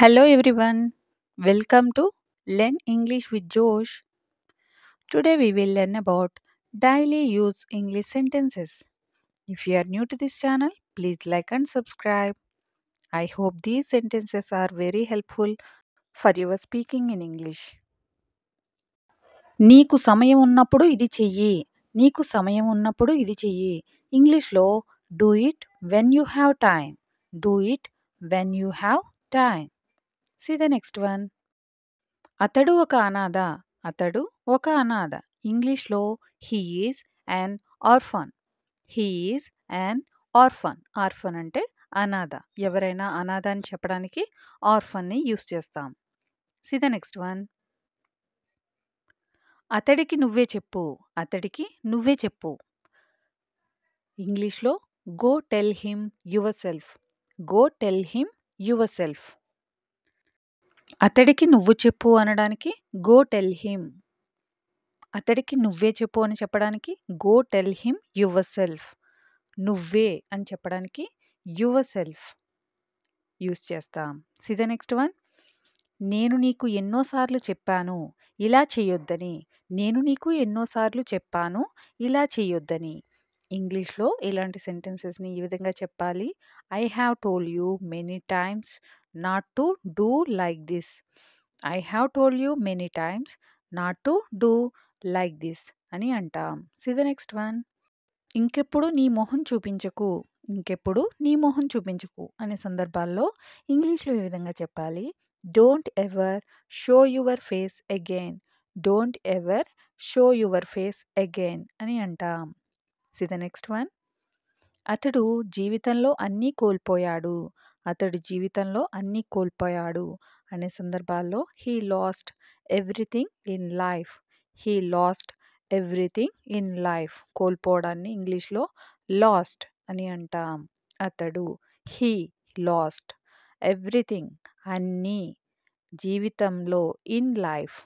Hello everyone welcome to learn English with Josh today we will learn about daily use English sentences if you are new to this channel please like and subscribe I hope these sentences are very helpful for your speaking in English నీకు సమయం ఉన్నప్పుడు ఇది చెయ్యి నీకు సమయం ఉన్నప్పుడు ఇది చెయ్యి ఇంగ్లీష్లో do it when you have time do it when you have time see the next one అతడు ఒక అనాథ అతడు ఒక అనాథ ఇంగ్లీష్లో he is is and orphan he is is and orphan orphan అంటే అనాథ ఎవరైనా అనాథ అని చెప్పడానికి ఆర్ఫన్ని యూస్ చేస్తాం సి ద నెక్స్ట్ వన్ అతడికి నువ్వే చెప్పు అతడికి నువ్వే చెప్పు ఇంగ్లీష్లో go tell him yourself go tell him yourself అతడికి నువ్వు చెప్పు అనడానికి గో టెల్ హిమ్ అతడికి నువ్వే చెప్పు అని చెప్పడానికి go tell him yourself నువ్వే అని చెప్పడానికి యువర్ సెల్ఫ్ యూస్ చేస్తాం సి ద నెక్స్ట్ వన్ నేను నీకు ఎన్నోసార్లు చెప్పాను ఇలా చేయొద్దని నేను నీకు ఎన్నోసార్లు చెప్పాను ఇలా చేయొద్దని ఇంగ్లీష్లో ఇలాంటి సెంటెన్సెస్ని ఈ విధంగా చెప్పాలి I have told you many times not to do like this I have told you many times not to do like this అని అంటాం సి ద నెక్స్ట్ వన్ ఇంకెప్పుడు నీ మొహం చూపించకు ఇంకెప్పుడు నీ మొహం చూపించకు అనే సందర్భాల్లో ఇంగ్లీష్లో ఈ విధంగా చెప్పాలి don't ever show your face again don't ever show your face again అని అంటాం సి ద నెక్స్ట్ వన్ అతడు జీవితంలో అన్నీ కోల్పోయాడు అతడు జీవితంలో అన్నీ కోల్పోయాడు అనే సందర్భాల్లో he lost everything in life he lost everything in life కోల్పోవడాన్ని ఇంగ్లీష్లో లాస్ట్ అని అంటాం అతడు హీ లాస్ట్ ఎవ్రీథింగ్ అన్నీ జీవితంలో ఇన్ లైఫ్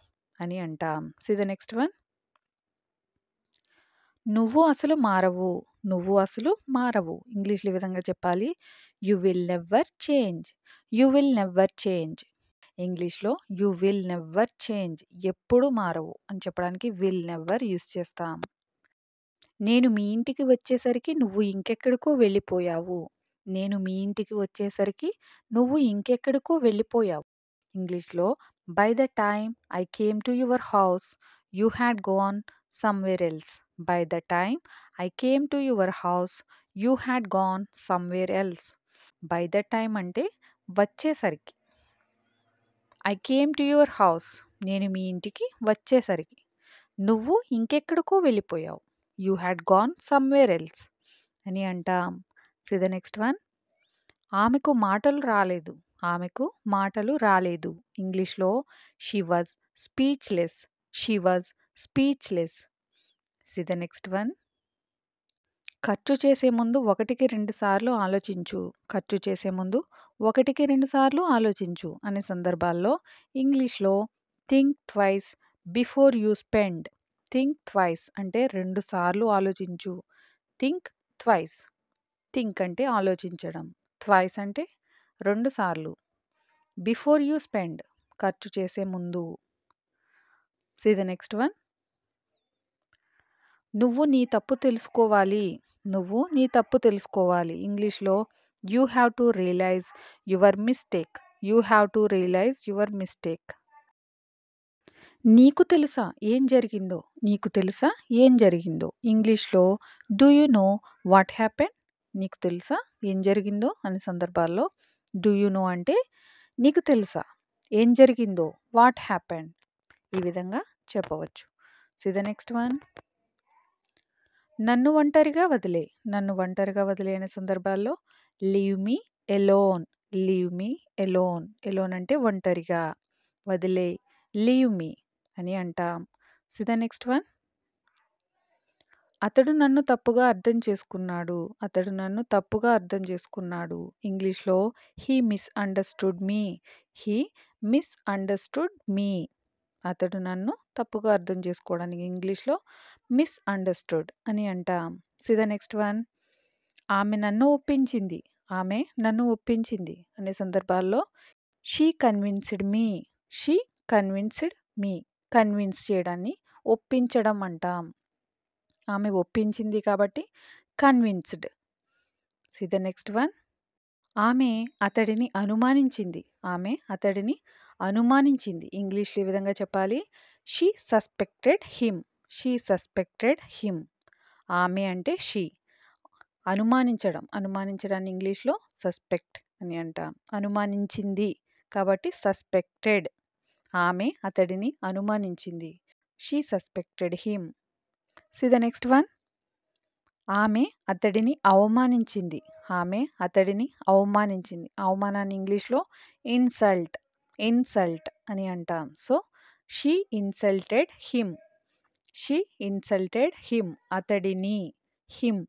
అని అంటాం సి ద నెక్స్ట్ వన్ నువ్వు అసలు మారవు నువ్వు అసలు మారవు ఇంగ్లీష్లో ఈ విధంగా చెప్పాలి you will never change you will never change ఇంగ్లీష్లో యు విల్ నెవర్ చేంజ్ ఎప్పుడు మారవు అని చెప్పడానికి విల్ నెవ్వర్ యూస్ చేస్తాం నేను మీ ఇంటికి వచ్చేసరికి నువ్వు ఇంకెక్కడికో వెళ్ళిపోయావు నేను మీ ఇంటికి వచ్చేసరికి నువ్వు ఇంకెక్కడికో వెళ్ళిపోయావు ఇంగ్లీష్లో by the time I came to your house you had gone somewhere else. By the time I came to your house, you had gone somewhere else by the time అంటే వచ్చేసరికి I came to your house నేను మీ ఇంటికి వచ్చేసరికి నువ్వు ఇంకెక్కడికో వెళ్ళిపోయావు you had gone somewhere else అని అంటాం సి ద నెక్స్ట్ వన్ ఆమెకు మాటలు రాలేదు ఆమెకు మాటలు రాలేదు ఇంగ్లీష్లో she was speechless she was speechless see the next one ఖర్చు చేసే ముందు ఒకటికి రెండు సార్లు ఆలోచించు ఖర్చు చేసే ముందు ఒకటికి రెండు సార్లు ఆలోచించు అనే సందర్భాల్లో ఇంగ్లీష్లో think twice before you spend think twice అంటే రెండు సార్లు ఆలోచించు థింక్ ట్వైస్ థింక్ అంటే ఆలోచించడం ట్వైస్ అంటే రెండు సార్లు బిఫోర్ యూ స్పెండ్ ఖర్చు చేసే ముందు సి ద నెక్స్ట్ వన్ నువ్వు నీ తప్పు తెలుసుకోవాలి నువ్వు నీ తప్పు తెలుసుకోవాలి ఇంగ్లీష్లో you have to realise your mistake you have to realise your mistake నీకు తెలుసా ఏం జరిగిందో నీకు తెలుసా ఏం జరిగిందో ఇంగ్లీష్లో do you know what happen నీకు తెలుసా ఏం జరిగిందో అనే సందర్భాల్లో డూ యు నో అంటే నీకు తెలుసా ఏం జరిగిందో వాట్ హ్యాపెన్ ఈ విధంగా చెప్పవచ్చు సి ద నెక్స్ట్ వన్ నన్ను ఒంటరిగా వదిలే నన్ను ఒంటరిగా వదిలేని సందర్భాల్లో leave me alone leave me alone alone అంటే ఒంటరిగా వదిలే లీవ్ మీ అని అంటాం సిద నెక్స్ట్ వన్ అతడు నన్ను తప్పుగా అర్థం చేసుకున్నాడు అతడు నన్ను తప్పుగా అర్థం చేసుకున్నాడు ఇంగ్లీష్లో he miss me he miss me అతడు నన్ను తప్పుగా అర్థం చేసుకోవడానికి ఇంగ్లీష్లో మిస్ అండర్స్టూడ్ అని అంటాం సి ద నెక్స్ట్ వన్ ఆమె నన్ను ఒప్పించింది ఆమె నన్ను ఒప్పించింది అనే సందర్భాల్లో she convinced me she convinced me convince చేయడాన్ని ఒప్పించడం అంటాం ఆమె ఒప్పించింది కాబట్టి convinced see the next one ఆమె అతడిని అనుమానించింది ఆమె అతడిని అనుమానించింది ఇంగ్లీష్లో ఈ విధంగా చెప్పాలి she suspected him she suspected him ఆమె అంటే షీ అనుమానించడం అనుమానించడాన్ని ఇంగ్లీష్లో సస్పెక్ట్ అని అంటాం అనుమానించింది కాబట్టి సస్పెక్టెడ్ ఆమె అతడిని అనుమానించింది she suspected him see the next one ఆమె అతడిని అవమానించింది ఆమె అతడిని అవమానించింది అవమానాన్ని ఇంగ్లీష్లో ఇన్సల్ట్ ఇన్సల్ట్ అని అంటాం so she insulted him she insulted him అతడిని హిమ్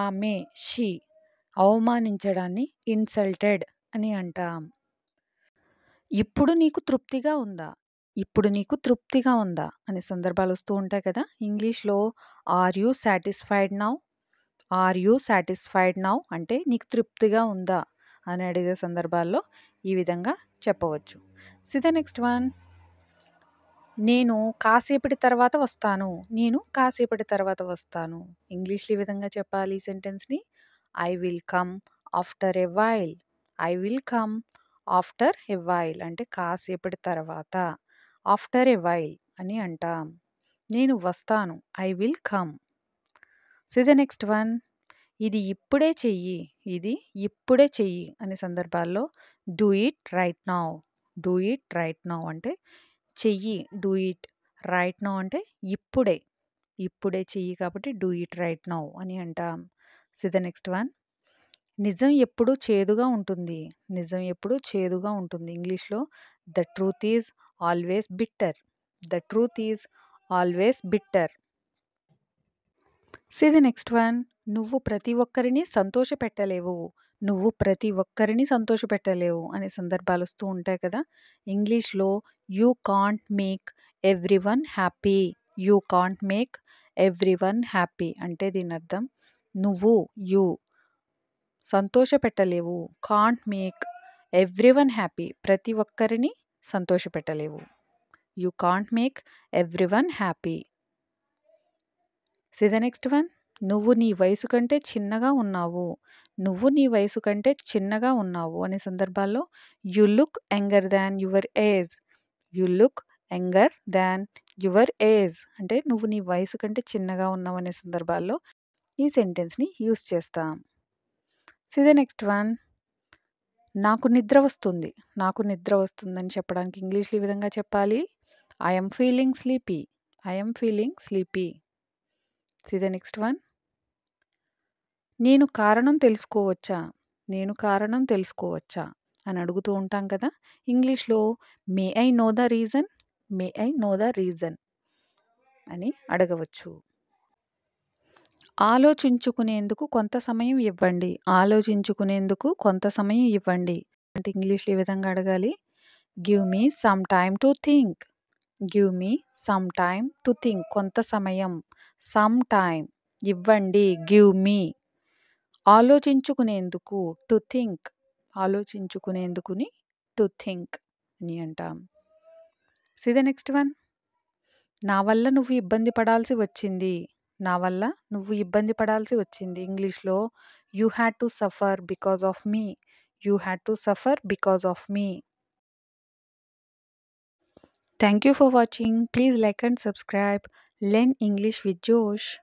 ఆమె షీ అవమానించడాన్ని ఇన్సల్టెడ్ అని అంటాం ఇప్పుడు నీకు తృప్తిగా ఉందా ఇప్పుడు నీకు తృప్తిగా ఉందా అనే సందర్భాలు వస్తూ ఉంటాయి కదా ఇంగ్లీష్లో are you satisfied now are you satisfied now అంటే నీకు తృప్తిగా ఉందా అని అడిగే సందర్భాల్లో ఈ విధంగా చెప్పవచ్చు సిద నెక్స్ట్ వన్ నేను కాసేపటి తర్వాత వస్తాను నేను కాసేపటి తర్వాత వస్తాను ఇంగ్లీష్లో ఈ విధంగా చెప్పాలి ఈ సెంటెన్స్ని I will come after a while I will come after a while అంటే కాసేపటి తర్వాత ఆఫ్టర్ ఎ వైల్ అని అంటాం నేను వస్తాను I will come see the next one ఇది ఇప్పుడే చెయ్యి ఇది ఇప్పుడే చెయ్యి అనే సందర్భాల్లో do it right now do it right now అంటే చెయ్యి డూ ఇట్ రైట్ నౌ అంటే ఇప్పుడే ఇప్పుడే చెయ్యి కాబట్టి డూ ఇట్ రైట్ నౌ అని అంటాం సి ద నెక్స్ట్ వన్ నిజం ఎప్పుడు చేదుగా ఉంటుంది నిజం ఎప్పుడు చేదుగా ఉంటుంది ఇంగ్లీష్లో the truth is always bitter the truth is always bitter see the next one నువ్వు ప్రతి ఒక్కరిని సంతోష పెట్టలేవు నువ్వు ప్రతి ఒక్కరిని సంతోష పెట్టలేవు అనే సందర్భాలు వస్తూ ఉంటాయి కదా ఇంగ్లీష్లో you can't make everyone happy you can't make everyone happy అంటే దీని అర్థం నువ్వు యూ సంతోష పెట్టలేవు can't make everyone happy ప్రతి ఒక్కరిని సంతోష పెట్టలేవు you can't make everyone happy see the next one నువ్వు నీ వయసు కంటే చిన్నగా ఉన్నావు నువ్వు నీ వయసు కంటే చిన్నగా ఉన్నావు అనే సందర్భాల్లో you look younger than your age you look younger than your age అంటే నువ్వు నీ వయసు కంటే చిన్నగా ఉన్నావు అనే సందర్భాల్లో ఈ సెంటెన్స్ని యూస్ చేస్తాం ద నెక్స్ట్ వన్ నాకు నిద్ర వస్తుంది నాకు నిద్ర వస్తుందని చెప్పడానికి ఇంగ్లీష్లో ఈ విధంగా చెప్పాలి I'm feeling sleepy I'm feeling sleepy see the next one నేను కారణం తెలుసుకోవచ్చా నేను కారణం తెలుసుకోవచ్చా అని అడుగుతూ ఉంటాం కదా ఇంగ్లీష్లో may I know the reason may I know the reason అని అడగవచ్చు ఆలోచించుకునేందుకు కొంత సమయం ఇవ్వండి ఆలోచించుకునేందుకు కొంత సమయం ఇవ్వండి అంటే ఇంగ్లీష్లో ఏ విధంగా అడగాలి give me some time to think give me some time to think కొంత సమయం సమ్ టైమ్ ఇవ్వండి గివ్ మీ ఆలోచించుకునేందుకు టు థింక్ ఆలోచించుకునేందుకుని టు థింక్ అని అంటాం సి ద నెక్స్ట్ వన్ నా వల్ల నువ్వు ఇబ్బంది పడాల్సి వచ్చింది నా వల్ల నువ్వు ఇబ్బంది పడాల్సి వచ్చింది ఇంగ్లీష్లో you had to suffer because of me you had to suffer because of me Thank you for watching. Please like and subscribe. Learn English with Josh.